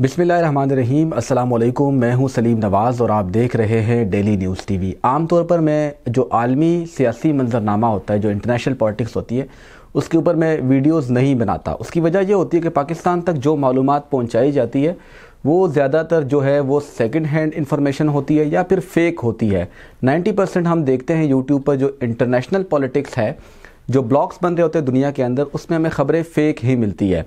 बिसमीम अल्लाम मैं हूं सलीम नवाज़ और आप देख रहे हैं डेली न्यूज़ टीवी आमतौर पर मैं जो आलमी सियासी मंजरनामा होता है जो इंटरनेशनल पॉलिटिक्स होती है उसके ऊपर मैं वीडियोस नहीं बनाता उसकी वजह यह होती है कि पाकिस्तान तक जो मालूम पहुँचाई जाती है वो ज़्यादातर जो है वो सेकेंड हैंड इन्फॉर्मेशन होती है या फिर फेक होती है नाइन्टी परसेंट हम देखते हैं यूट्यूब पर जो इंटरनेशनल पॉलिटिक्स है जो ब्लॉग्स बन रहे होते हैं दुनिया के अंदर उसमें हमें खबरें फेक ही मिलती है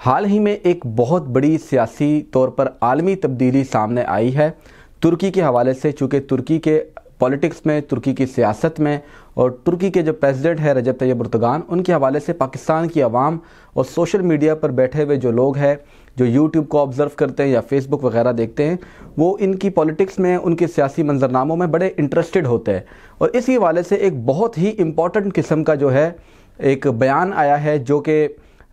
हाल ही में एक बहुत बड़ी सियासी तौर पर आलमी तब्दीली सामने आई है तुर्की के हवाले से चूँकि तुर्की के पॉलिटिक्स में तुर्की की सियासत में और तुर्की के जो प्रेसिडेंट हैं रजब तैयब उर्तगान उनके हवाले से पाकिस्तान की आवाम और सोशल मीडिया पर बैठे हुए जो लोग हैं जो यूट्यूब को ऑब्ज़र्व करते हैं या फेसबुक वगैरह देखते हैं वो इनकी पॉलिटिक्स में उनके सियासी मंजरनामों में बड़े इंटरेस्टेड होते हैं और इसी हवाले से एक बहुत ही इम्पॉर्टेंट किस्म का जो है एक बयान आया है जो कि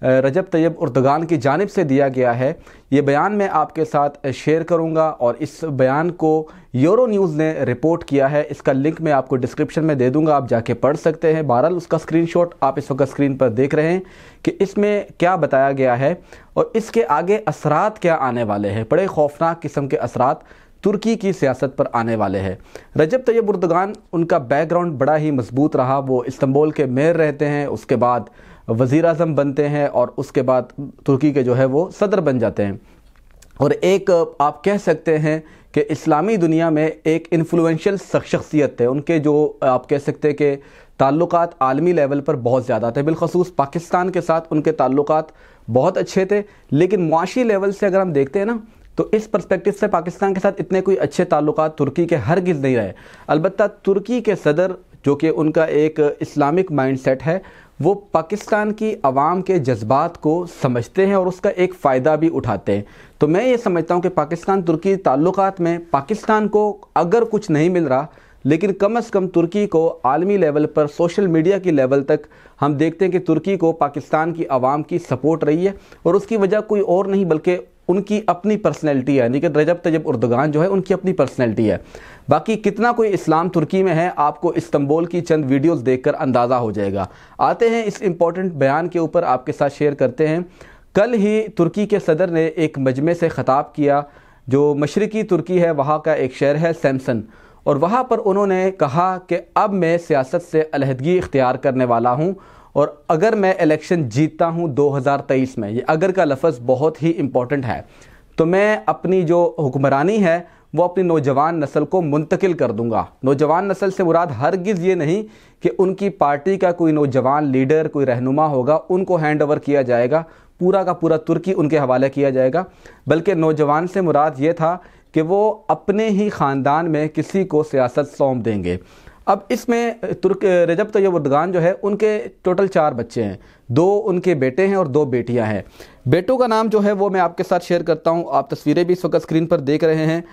रजब तैयब उर्दगान की जानब से दिया गया है ये बयान मैं आपके साथ शेयर करूँगा और इस बयान को यूरो न्यूज़ ने रिपोर्ट किया है इसका लिंक मैं आपको डिस्क्रिप्शन में दे दूँगा आप जाके पढ़ सकते हैं बहरहाल उसका स्क्रीनशॉट आप इस वक्त स्क्रीन पर देख रहे हैं कि इसमें क्या बताया गया है और इसके आगे असरात क्या आने वाले हैं बड़े खौफनाक किस्म के असरात तुर्की की सियासत पर आने वाले हैं रजब तैयब उर्दगान उनका बैकग्राउंड बड़ा ही मजबूत रहा वो इस्तंबोल के मेयर रहते हैं उसके बाद वज़ी अजम बनते हैं और उसके बाद तुर्की के जो है वो सदर बन जाते हैं और एक आप कह सकते हैं कि इस्लामी दुनिया में एक इन्फ्लुएंशियल शख्सियत थे उनके जो आप कह सकते हैं कि ताल्लुक आलमी लेवल पर बहुत ज़्यादा थे बिलखसूस पाकिस्तान के साथ उनके ताल्लुक बहुत अच्छे थे लेकिन मुआशी लेवल से अगर हम देखते हैं ना तो इस परस्पेक्टिव से पाकिस्तान के साथ इतने कोई अच्छे ताल्लुक तुर्की के हर गिज़ नहीं रहे अलबत्त तुर्की के सदर जो कि उनका एक इस्लामिक सेट है वो पाकिस्तान की आवाम के जज्बात को समझते हैं और उसका एक फ़ायदा भी उठाते हैं तो मैं ये समझता हूँ कि पाकिस्तान तुर्की ताल्लुक में पाकिस्तान को अगर कुछ नहीं मिल रहा लेकिन कम अज़ कम तुर्की को आलमी लेवल पर सोशल मीडिया की लेवल तक हम देखते हैं कि तुर्की को पाकिस्तान की आवाम की सपोर्ट रही है और उसकी वजह कोई और नहीं बल्कि उनकी अपनी पर्सनैलिटी है यानी कि रजब तजब उर्दगान जो है उनकी अपनी पर्सनैलिटी है बाकी कितना कोई इस्लाम तुर्की में है आपको इस्तंबोल की चंद वीडियोस देखकर अंदाज़ा हो जाएगा आते हैं इस इम्पॉर्टेंट बयान के ऊपर आपके साथ शेयर करते हैं कल ही तुर्की के सदर ने एक मजमे से ख़ताब किया जो मशरकी तुर्की है वहाँ का एक शहर है सैमसन और वहाँ पर उन्होंने कहा कि अब मैं सियासत से अलहदगी इख्तियार करने वाला हूँ और अगर मैं इलेक्शन जीतता हूँ 2023 में ये अगर का लफ्ज़ बहुत ही इम्पॉर्टेंट है तो मैं अपनी जो हुक्मरानी है वो अपनी नौजवान नस्ल को मुंतकिल कर दूंगा नौजवान नस्ल से मुराद हरगिज़ ये नहीं कि उनकी पार्टी का कोई नौजवान लीडर कोई रहनुमा होगा उनको हैंड ओवर किया जाएगा पूरा का पूरा तुर्की उनके हवाले किया जाएगा बल्कि नौजवान से मुराद ये था कि वो अपने ही ख़ानदान में किसी को सियासत सौंप देंगे अब इसमें तुर्क रजब तयबुद्गान जो है उनके टोटल चार बच्चे हैं दो उनके बेटे हैं और दो बेटियां हैं बेटों का नाम जो है वो मैं आपके साथ शेयर करता हूँ आप तस्वीरें भी इस वक्त स्क्रीन पर देख रहे हैं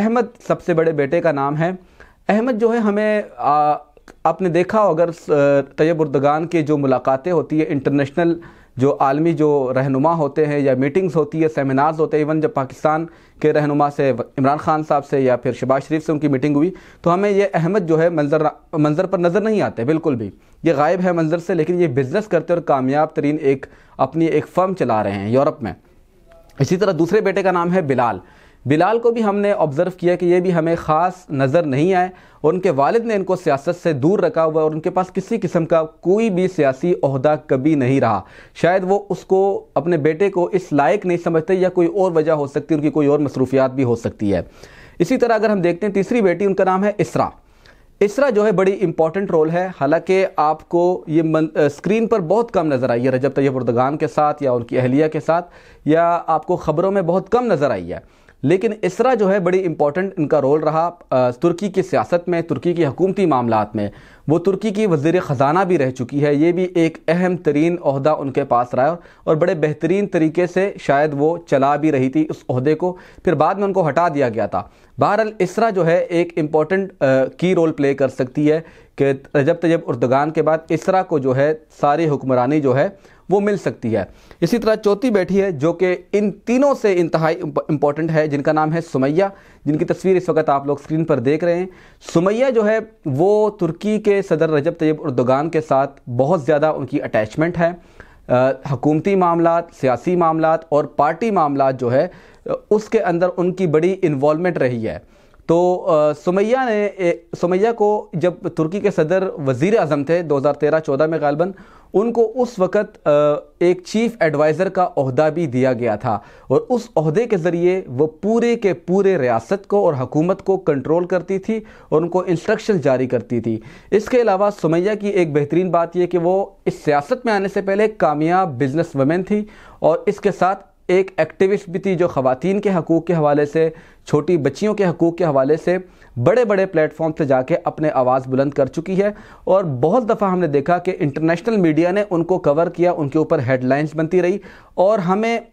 अहमद सबसे बड़े बेटे का नाम है अहमद जो है हमें आ, आपने देखा अगर तयबुर्दगान के जो मुलाकातें होती है इंटरनेशनल जो आलमी जो रहनुमा होते हैं या मीटिंग्स होती है सेमिनार्स होते हैं इवन जब पाकिस्तान के रहनुमा से इमरान खान साहब से या फिर शबाज शरीफ से उनकी मीटिंग हुई तो हमें ये अहमद जो है मंजर मंजर पर नज़र नहीं आते बिल्कुल भी ये गायब है मंजर से लेकिन ये बिज़नेस करते और कामयाब तरीन एक अपनी एक फर्म चला रहे हैं यूरोप में इसी तरह दूसरे बेटे का नाम है बिलाल बिलाल को भी हमने ऑब्ज़र्व किया कि ये भी हमें ख़ास नज़र नहीं आए और उनके वालिद ने इनको सियासत से दूर रखा हुआ और उनके पास किसी किस्म का कोई भी सियासी अहदा कभी नहीं रहा शायद वो उसको अपने बेटे को इस लायक नहीं समझते या कोई और वजह हो सकती है उनकी कोई और मसरूफियात भी हो सकती है इसी तरह अगर हम देखते हैं तीसरी बेटी उनका नाम है इसरा इसरा जो है बड़ी इंपॉर्टेंट रोल है हालांकि आपको ये मन, स्क्रीन पर बहुत कम नज़र आई है रजब तैयब उर्दगान के साथ या उनकी अहलिया के साथ या आपको ख़बरों में बहुत कम नज़र आई है लेकिन इसरा जो है बड़ी इंपॉर्टेंट इनका रोल रहा तुर्की की सियासत में तुर्की की हकूमती मामला में वो तुर्की की वजीर ख़जाना भी रह चुकी है ये भी एक अहम तरीन अहदा उनके पास रहा और बड़े बेहतरीन तरीके से शायद वो चला भी रही थी उस अहदे को फिर बाद में उनको हटा दिया गया था बहरहाल इसरा जो है एक इम्पॉर्टेंट की रोल प्ले कर सकती है कि रजब तजब उर्दगान के बाद इसरा को जो है सारी हुक्मरानी जो है वो मिल सकती है इसी तरह चौथी बैठी है जो कि इन तीनों से इंतहाई इम्पॉर्टेंट है जिनका नाम है सुमैया जिनकी तस्वीर इस वक्त आप लोग स्क्रीन पर देख रहे हैं सुमैया जो है वो तुर्की के सदर रजब तैयब उर्दगान के साथ बहुत ज़्यादा उनकी अटैचमेंट है हकूमती मामला सियासी मामला और पार्टी मामला जो है उसके अंदर उनकी बड़ी इन्वॉलमेंट रही है तो सुमैया ने सुमैया को जब तुर्की के सदर वज़ी अजम थे 2013-14 में गालबन उनको उस वक़्त एक चीफ एडवाइज़र का अहदा भी दिया गया था और उस उसदे के ज़रिए वो पूरे के पूरे रियासत को और हकूमत को कंट्रोल करती थी और उनको इंस्ट्रक्शन जारी करती थी इसके अलावा सुमैया की एक बेहतरीन बात यह कि वो इस सियासत में आने से पहले कामयाब बिजनेस वमेन थी और इसके साथ एक एक्टिविस्ट भी थी जो ख़वान के हकूक़ के हवाले से छोटी बच्चियों के हकूक़ के हवाले से बड़े बड़े प्लेटफॉर्म से जाके अपने आवाज़ बुलंद कर चुकी है और बहुत दफ़ा हमने देखा कि इंटरनेशनल मीडिया ने उनको कवर किया उनके ऊपर हेडलाइंस बनती रही और हमें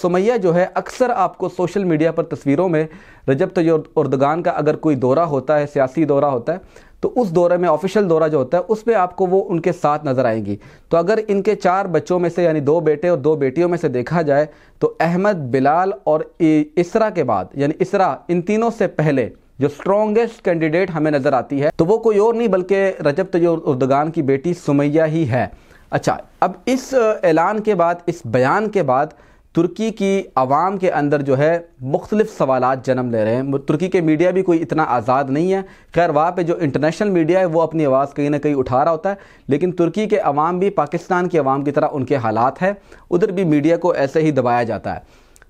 सुमैया जो है अक्सर आपको सोशल मीडिया पर तस्वीरों में रजब उर्दगान का अगर कोई दौरा होता है सियासी दौरा होता है तो उस दौरे में ऑफिशियल दौरा जो होता है उसमें आपको वो उनके साथ नज़र आएंगी तो अगर इनके चार बच्चों में से यानी दो बेटे और दो बेटियों में से देखा जाए तो अहमद बिलाल और इसरा के बाद यानी इसरा इन तीनों से पहले जो स्ट्रॉन्गेस्ट कैंडिडेट हमें नज़र आती है तो वो कोई और नहीं बल्कि रजब तैयर उर्दगान की बेटी सुमैया ही है अच्छा अब इस ऐलान के बाद इस बयान के बाद तुर्की की आवाम के अंदर जो है मुख्तलिफ सवाल जन्म ले रहे हैं तुर्की के मीडिया भी कोई इतना आज़ाद नहीं है खैर वहाँ पर जो इंटरनेशनल मीडिया है वो अपनी आवाज़ कहीं ना कहीं उठा रहा होता है लेकिन तुर्की के अवाम भी पाकिस्तान के अवाम की तरह उनके हालात है उधर भी मीडिया को ऐसे ही दबाया जाता है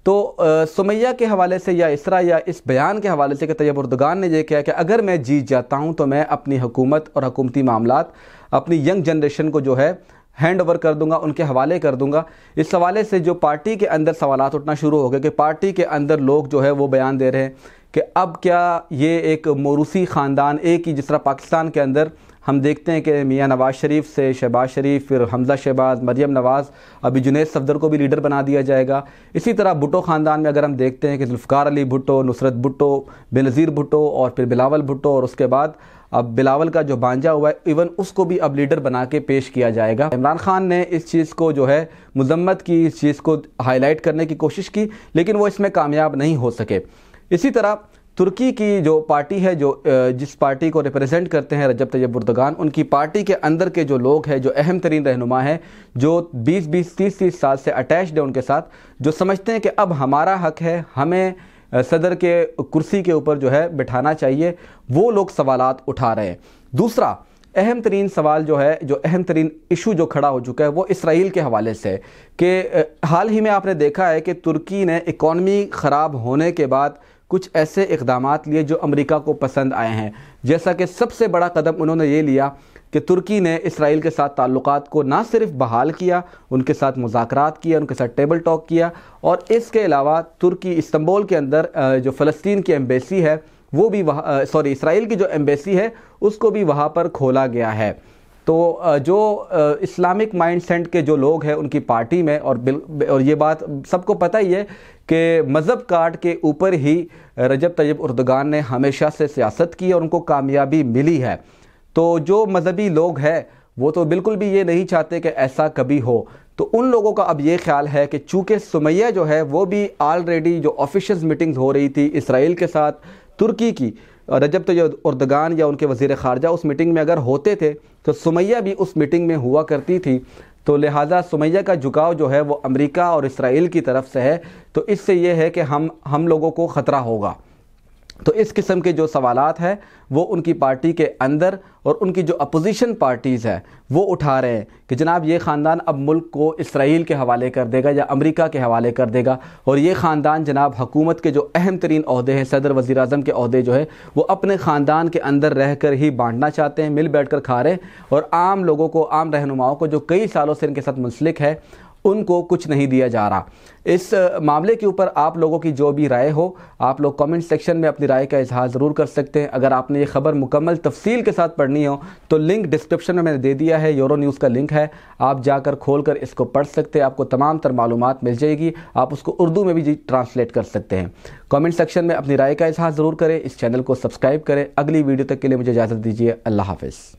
तो सुमैया के हवाले से या इसरा या इस बयान के हवाले से कि तैयब उर्दगान ने यह किया कि अगर मैं जीत जाता हूँ तो मैं अपनी हुकूमत और हकूमती मामला अपनी यंग जनरेशन को जो है हैंड ओवर कर दूंगा उनके हवाले कर दूंगा इस हवाले से जो पार्टी के अंदर सवाल उठना शुरू हो गए कि पार्टी के अंदर लोग जो है वो बयान दे रहे हैं कि अब क्या ये एक मोरूसी ख़ानदान एक ही जिस तरह पाकिस्तान के अंदर हम देखते हैं कि मियाँ नवाज़ शरीफ से शहबाज शरीफ फिर हमजा शहबाज मरियम नवाज़ अभी जुनेद सफदर को भी लीडर बना दिया जाएगा इसी तरह भुटो ख़ानदान में अगर हम देखते हैं कि जुल्फ़ार अली भुटो नुसरत भुटो बेनज़ीर भुटो और फिर बिलावल भुटो और उसके बाद अब बिलावल का जो बांझा हुआ है इवन उसको भी अब लीडर बना के पेश किया जाएगा इमरान खान ने इस चीज़ को जो है मजम्मत की इस चीज़ को हाईलाइट करने की कोशिश की लेकिन वो इसमें कामयाब नहीं हो सके इसी तरह तुर्की की जो पार्टी है जो जिस पार्टी को रिप्रेजेंट करते हैं रजब तैयब बुर्दगान उनकी पार्टी के अंदर के जो लोग हैं जो अहम तरीन रहनुमा हैं जो 20-20 30-30 साल से अटैच्ड है उनके साथ जो समझते हैं कि अब हमारा हक है हमें सदर के कुर्सी के ऊपर जो है बिठाना चाहिए वो लोग सवाल उठा रहे हैं दूसरा अहम तरीन सवाल जो है जो अहम तरीन इशू जो खड़ा हो चुका है वो इसराइल के हवाले से कि हाल ही में आपने देखा है कि तुर्की ने इकॉनमी ख़राब होने के बाद कुछ ऐसे इकदाम लिए जो अमरीका को पसंद आए हैं जैसा कि सबसे बड़ा कदम उन्होंने ये लिया कि तुर्की ने इसराइल के साथ ताल्लुक को ना सिर्फ बहाल किया उनके साथ मुजाकर किया उनके साथ टेबल टॉक किया और इसके अलावा तुर्की इस्तंबोल के अंदर जो फ़लस्तीन की एम्बेसी है वो भी वहाँ सॉरी इसराइल की जो एम्बेसी है उसको भी वहाँ पर खोला गया है तो जो इस्लामिक माइंडसेट के जो लोग हैं उनकी पार्टी में और बिल और ये बात सबको पता ही है कि मज़हब कार्ड के ऊपर ही रजब तैयब उर्दगान ने हमेशा से सियासत की और उनको कामयाबी मिली है तो जो मज़हबी लोग हैं वो तो बिल्कुल भी ये नहीं चाहते कि ऐसा कभी हो तो उन लोगों का अब ये ख्याल है कि चूँकि सुमैया जो है वो भी ऑलरेडी जो ऑफिशल मीटिंग्स हो रही थी इसराइल के साथ तुर्की की रजब तो उर्दगान या उनके वज़ी ख़ारजा उस मीटिंग में अगर होते थे तो सुमैया भी उस मीटिंग में हुआ करती थी तो लिहाजा सुमैया का झुकाव जो है वो अमेरिका और इसराइल की तरफ से है तो इससे यह है कि हम हम लोगों को ख़तरा होगा तो इस किस्म के जो सवालात हैं वो उनकी पार्टी के अंदर और उनकी जो अपोजिशन पार्टीज़ हैं वो उठा रहे हैं कि जनाब ये ख़ानदान अब मुल्क को इसराइल के हवाले कर देगा या अमेरिका के हवाले कर देगा और ये ख़ानदान जनाब हकूमत के जो अहम तरीन अहदे हैं सदर वज़ी अजम के अहदे जो है वो अपने ख़ानदान के अंदर रह कर ही बांटना चाहते हैं मिल बैठ कर खा रहे हैं और आम लोगों को आम रहनुमाओं को जो कई सालों से इनके साथ मुंसलिक है उनको कुछ नहीं दिया जा रहा इस मामले के ऊपर आप लोगों की जो भी राय हो आप लोग कमेंट सेक्शन में अपनी राय का इजहार ज़रूर कर सकते हैं अगर आपने ये खबर मुकम्मल तफसील के साथ पढ़नी हो तो लिंक डिस्क्रिप्शन में मैंने दे दिया है यूरो न्यूज़ का लिंक है आप जाकर खोल कर इसको पढ़ सकते हैं आपको तमाम तर मालूम मिल जाएगी आप उसको उर्दू में भी ट्रांसलेट कर सकते हैं कॉमेंट सेक्शन में अपनी राय का इजहार ज़रूर करें इस चैनल को सब्सक्राइब करें अगली वीडियो तक के लिए मुझे इजाज़त दीजिए अल्लाह हाफ़